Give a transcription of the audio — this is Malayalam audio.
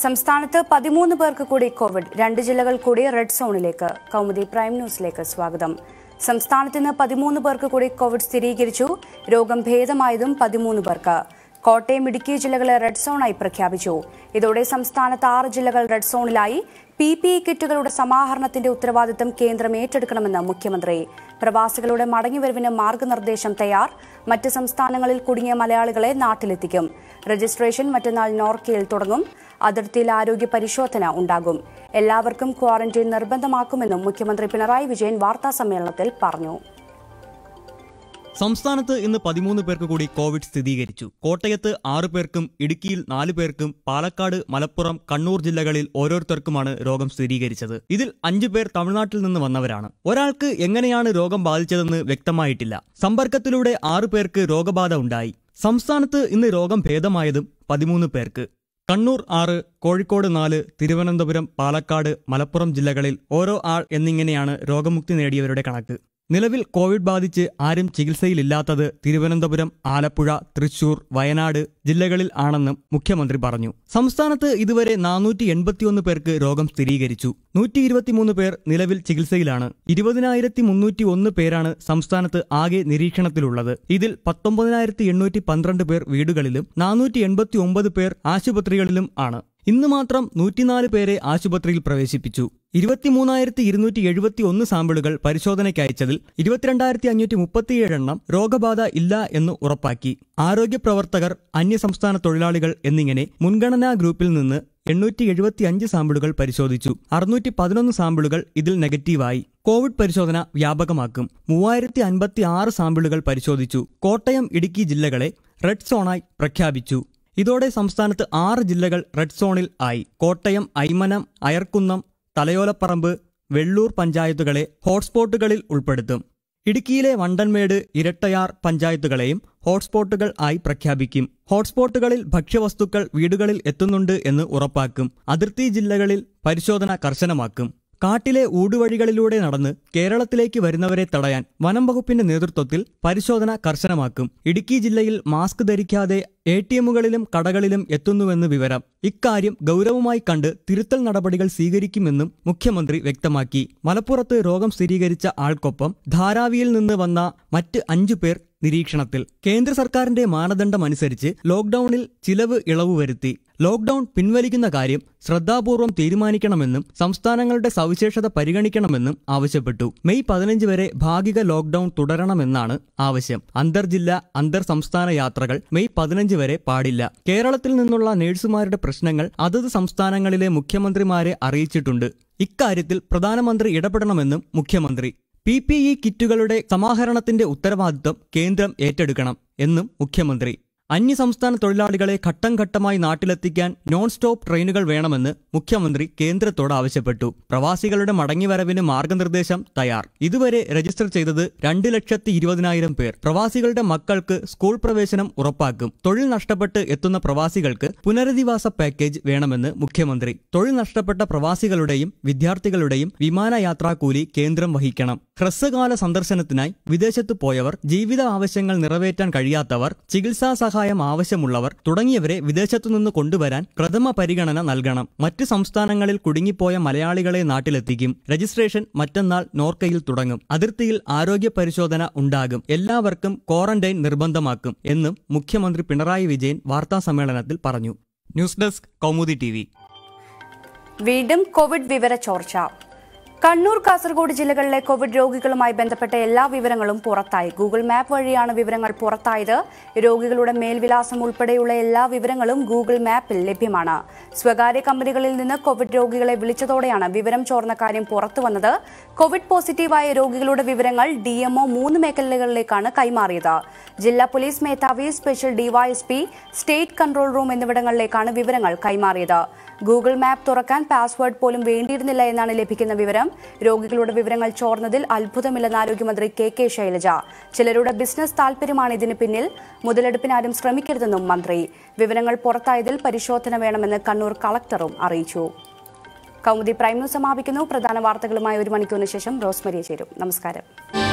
സംസ്ഥാനത്ത് പതിമൂന്ന് പേർക്ക് കൂടി കോവിഡ് രണ്ട് ജില്ലകൾ കൂടി റെഡ് സോണിലേക്ക് കൗമുദി പ്രൈം ന്യൂസിലേക്ക് സ്വാഗതം സംസ്ഥാനത്ത് ഇന്ന് പതിമൂന്ന് പേർക്ക് കൂടി കോവിഡ് സ്ഥിരീകരിച്ചു രോഗം ഭേദമായതും പതിമൂന്ന് പേർക്ക് കോട്ടയം ഇടുക്കി ജില്ലകളെ റെഡ് സോണായി പ്രഖ്യാപിച്ചു ഇതോടെ സംസ്ഥാനത്ത് ആറ് ജില്ലകൾ റെഡ് സോണിലായി പി പി ഇ കിറ്റുകളുടെ സമാഹരണത്തിന്റെ ഉത്തരവാദിത്തം കേന്ദ്രം ഏറ്റെടുക്കണമെന്ന് മുഖ്യമന്ത്രി പ്രവാസികളുടെ മടങ്ങിവരവിന് മാർഗനിർദ്ദേശം തയ്യാർ മറ്റ് സംസ്ഥാനങ്ങളിൽ കുടുങ്ങിയ മലയാളികളെ നാട്ടിലെത്തിക്കും രജിസ്ട്രേഷൻ മറ്റന്നാൾ നോർക്കയിൽ തുടങ്ങും അതിർത്തിയിൽ ആരോഗ്യ പരിശോധന ഉണ്ടാകും എല്ലാവർക്കും ക്വാറന്റൈൻ നിർബന്ധമാക്കുമെന്നും മുഖ്യമന്ത്രി പിണറായി വിജയൻ വാർത്താ സമ്മേളനത്തിൽ പറഞ്ഞു സംസ്ഥാനത്ത് ഇന്ന് പതിമൂന്ന് പേർക്ക് കൂടി കോവിഡ് സ്ഥിരീകരിച്ചു കോട്ടയത്ത് ആറു പേർക്കും ഇടുക്കിയിൽ നാല് പേർക്കും പാലക്കാട് മലപ്പുറം കണ്ണൂർ ജില്ലകളിൽ ഓരോരുത്തർക്കുമാണ് രോഗം സ്ഥിരീകരിച്ചത് ഇതിൽ അഞ്ചു പേർ തമിഴ്നാട്ടിൽ നിന്ന് വന്നവരാണ് ഒരാൾക്ക് എങ്ങനെയാണ് രോഗം ബാധിച്ചതെന്ന് വ്യക്തമായിട്ടില്ല സമ്പർക്കത്തിലൂടെ ആറു പേർക്ക് രോഗബാധ ഉണ്ടായി സംസ്ഥാനത്ത് ഇന്ന് രോഗം ഭേദമായതും പതിമൂന്ന് പേർക്ക് കണ്ണൂർ ആറ് കോഴിക്കോട് നാല് തിരുവനന്തപുരം പാലക്കാട് മലപ്പുറം ജില്ലകളിൽ ഓരോ ആൾ എന്നിങ്ങനെയാണ് രോഗമുക്തി നേടിയവരുടെ കണക്ക് നിലവിൽ കോവിഡ് ബാധിച്ച് ആരും ചികിത്സയിലില്ലാത്തത് തിരുവനന്തപുരം ആലപ്പുഴ തൃശൂർ വയനാട് ജില്ലകളിൽ ആണെന്നും മുഖ്യമന്ത്രി പറഞ്ഞു സംസ്ഥാനത്ത് ഇതുവരെ നാനൂറ്റി എൺപത്തിയൊന്ന് പേർക്ക് രോഗം സ്ഥിരീകരിച്ചു നൂറ്റി ഇരുപത്തിമൂന്ന് പേർ നിലവിൽ ചികിത്സയിലാണ് ഇരുപതിനായിരത്തി മുന്നൂറ്റി ഒന്ന് പേരാണ് സംസ്ഥാനത്ത് ആകെ നിരീക്ഷണത്തിലുള്ളത് ഇതിൽ പത്തൊമ്പതിനായിരത്തി എണ്ണൂറ്റി പന്ത്രണ്ട് പേർ വീടുകളിലും നാനൂറ്റി എൺപത്തി ഒമ്പത് പേർ ആശുപത്രികളിലും ആണ് ഇന്ന് മാത്രം നൂറ്റിനാല് പേരെ ആശുപത്രിയിൽ പ്രവേശിപ്പിച്ചു ഇരുപത്തിമൂന്നായിരത്തി ഇരുന്നൂറ്റി എഴുപത്തി ഒന്ന് സാമ്പിളുകൾ പരിശോധനയ്ക്ക് അയച്ചതിൽ ഇരുപത്തിരണ്ടായിരത്തി അഞ്ഞൂറ്റി മുപ്പത്തിയേഴ് എണ്ണം രോഗബാധ ഇല്ല എന്ന് ഉറപ്പാക്കി ആരോഗ്യ പ്രവർത്തകർ അന്യസംസ്ഥാന തൊഴിലാളികൾ എന്നിങ്ങനെ മുൻഗണനാ ഗ്രൂപ്പിൽ നിന്ന് എണ്ണൂറ്റി എഴുപത്തി അഞ്ച് സാമ്പിളുകൾ പരിശോധിച്ചു അറുന്നൂറ്റി പതിനൊന്ന് സാമ്പിളുകൾ ഇതിൽ നെഗറ്റീവായി കോവിഡ് പരിശോധന വ്യാപകമാക്കും മൂവായിരത്തി അൻപത്തി ആറ് സാമ്പിളുകൾ പരിശോധിച്ചു കോട്ടയം ഇടുക്കി ജില്ലകളെ റെഡ് സോണായി പ്രഖ്യാപിച്ചു ഇതോടെ സംസ്ഥാനത്ത് ആറ് ജില്ലകൾ റെഡ് സോണിൽ ആയി കോട്ടയം ഐമനം അയർക്കുന്നം തലയോലപ്പറമ്പ് വെള്ളൂർ പഞ്ചായത്തുകളെ ഹോട്ട്സ്പോട്ടുകളിൽ ഉൾപ്പെടുത്തും ഇടുക്കിയിലെ വണ്ടൻമേട് ഇരട്ടയാർ പഞ്ചായത്തുകളെയും ഹോട്ട്സ്പോട്ടുകൾ ആയി പ്രഖ്യാപിക്കും ഹോട്ട്സ്പോട്ടുകളിൽ ഭക്ഷ്യവസ്തുക്കൾ വീടുകളിൽ എത്തുന്നുണ്ട് എന്ന് ഉറപ്പാക്കും അതിർത്തി ജില്ലകളിൽ പരിശോധന കർശനമാക്കും കാട്ടിലെ ഊടുവഴികളിലൂടെ നടന്ന് കേരളത്തിലേക്ക് വരുന്നവരെ തടയാൻ വനം വകുപ്പിന്റെ നേതൃത്വത്തിൽ പരിശോധന കർശനമാക്കും ഇടുക്കി ജില്ലയിൽ മാസ്ക് ധരിക്കാതെ എ ടി എമ്മുകളിലും കടകളിലും എത്തുന്നുവെന്ന് വിവരം ഇക്കാര്യം ഗൗരവമായി കണ്ട് തിരുത്തൽ നടപടികൾ സ്വീകരിക്കുമെന്നും മുഖ്യമന്ത്രി വ്യക്തമാക്കി മലപ്പുറത്ത് രോഗം സ്ഥിരീകരിച്ച ആൾക്കൊപ്പം ധാരാവിയിൽ നിന്ന് വന്ന മറ്റ് അഞ്ചു പേർ നിരീക്ഷണത്തിൽ കേന്ദ്ര സർക്കാരിന്റെ മാനദണ്ഡമനുസരിച്ച് ലോക്ഡൌണിൽ ചിലവ് ഇളവ് വരുത്തി ലോക്ഡൌൺ പിൻവലിക്കുന്ന കാര്യം ശ്രദ്ധാപൂർവം തീരുമാനിക്കണമെന്നും സംസ്ഥാനങ്ങളുടെ സവിശേഷത പരിഗണിക്കണമെന്നും ആവശ്യപ്പെട്ടു മെയ് പതിനഞ്ച് വരെ ഭാഗിക ലോക്ഡൌൺ തുടരണമെന്നാണ് ആവശ്യം അന്തർജില്ലാ അന്തർ സംസ്ഥാന യാത്രകൾ മെയ് പതിനഞ്ച് വരെ പാടില്ല കേരളത്തിൽ നിന്നുള്ള നേഴ്സുമാരുടെ പ്രശ്നങ്ങൾ അതത് സംസ്ഥാനങ്ങളിലെ മുഖ്യമന്ത്രിമാരെ അറിയിച്ചിട്ടുണ്ട് ഇക്കാര്യത്തിൽ പ്രധാനമന്ത്രി ഇടപെടണമെന്നും മുഖ്യമന്ത്രി പി പി ഇ കിറ്റുകളുടെ സമാഹരണത്തിന്റെ ഉത്തരവാദിത്വം കേന്ദ്രം ഏറ്റെടുക്കണം എന്നും മുഖ്യമന്ത്രി അന്യസംസ്ഥാന തൊഴിലാളികളെ ഘട്ടം ഘട്ടമായി നാട്ടിലെത്തിക്കാൻ നോൺ സ്റ്റോപ്പ് ട്രെയിനുകൾ വേണമെന്ന് മുഖ്യമന്ത്രി കേന്ദ്രത്തോട് ആവശ്യപ്പെട്ടു പ്രവാസികളുടെ മടങ്ങിവരവിന് മാർഗനിർദ്ദേശം തയ്യാർ ഇതുവരെ രജിസ്റ്റർ ചെയ്തത് രണ്ട് ലക്ഷത്തി ഇരുപതിനായിരം പേർ പ്രവാസികളുടെ മക്കൾക്ക് സ്കൂൾ പ്രവേശനം ഉറപ്പാക്കും തൊഴിൽ നഷ്ടപ്പെട്ട് എത്തുന്ന പ്രവാസികൾക്ക് പുനരധിവാസ പാക്കേജ് വേണമെന്ന് മുഖ്യമന്ത്രി തൊഴിൽ നഷ്ടപ്പെട്ട പ്രവാസികളുടെയും വിദ്യാർത്ഥികളുടെയും വിമാനയാത്രാ കൂലി കേന്ദ്രം വഹിക്കണം ഹ്രസ്വകാല സന്ദർശനത്തിനായി വിദേശത്ത് പോയവർ ജീവിത ആവശ്യങ്ങൾ നിറവേറ്റാൻ കഴിയാത്തവർ ചികിത്സാ സഹായം ആവശ്യമുള്ളവർ തുടങ്ങിയവരെ വിദേശത്തുനിന്ന് കൊണ്ടുവരാൻ പ്രഥമ പരിഗണന നൽകണം മറ്റ് സംസ്ഥാനങ്ങളിൽ കുടുങ്ങിപ്പോയ മലയാളികളെ നാട്ടിലെത്തിക്കും രജിസ്ട്രേഷൻ മറ്റന്നാൾ നോർക്കയിൽ തുടങ്ങും അതിർത്തിയിൽ ആരോഗ്യ പരിശോധന ഉണ്ടാകും എല്ലാവർക്കും ക്വാറന്റൈൻ നിർബന്ധമാക്കും എന്നും മുഖ്യമന്ത്രി പിണറായി വിജയൻ വാർത്താസമ്മേളനത്തിൽ പറഞ്ഞു ന്യൂസ് ഡെസ്ക് കൗമുദി ടി വീണ്ടും കോവിഡ് വിവര ചോർച്ച കണ്ണൂർ കാസർഗോഡ് ജില്ലകളിലെ കോവിഡ് രോഗികളുമായി ബന്ധപ്പെട്ട എല്ലാ വിവരങ്ങളും പുറത്തായി ഗൂഗിൾ മാപ്പ് വഴിയാണ് വിവരങ്ങൾ പുറത്തായത് രോഗികളുടെ മേൽവിലാസം ഉൾപ്പെടെയുള്ള എല്ലാ വിവരങ്ങളും ഗൂഗിൾ മാപ്പിൽ ലഭ്യമാണ് സ്വകാര്യ കമ്പനികളിൽ നിന്ന് കോവിഡ് രോഗികളെ വിളിച്ചതോടെയാണ് വിവരം ചോർന്ന കാര്യം പുറത്തുവന്നത് കോവിഡ് പോസിറ്റീവായ രോഗികളുടെ വിവരങ്ങൾ ഡി മൂന്ന് മേഖലകളിലേക്കാണ് കൈമാറിയത് ജില്ലാ പോലീസ് മേധാവി special DYSP state control room എന്നിവിടങ്ങളിലേക്കാണ് വിവരങ്ങൾ കൈമാറിയത് ഗൂഗിൾ മാപ്പ് തുറക്കാൻ പാസ്വേഡ് പോലും വേണ്ടിയിരുന്നില്ല എന്നാണ് ലഭിക്കുന്ന വിവരം രോഗികളുടെ വിവരങ്ങൾ ചോർന്നതിൽ അത്ഭുതമില്ലെന്ന് ആരോഗ്യമന്ത്രി കെ കെ ശൈലജ ചിലരുടെ ബിസിനസ് താൽപര്യമാണ് ഇതിന് പിന്നിൽ മുതലെടുപ്പിനാരും ശ്രമിക്കരുതെന്നും മന്ത്രി വിവരങ്ങൾ പുറത്തായതിൽ പരിശോധന വേണമെന്ന് കണ്ണൂർ കളക്ടറും അറിയിച്ചു കൗമുദി പ്രൈം ന്യൂസ് സമാപിക്കുന്നു പ്രധാന വാർത്തകളുമായി ഒരു മണിക്കൂറിന് ശേഷം റോസ്മരിയ ചേരും നമസ്കാരം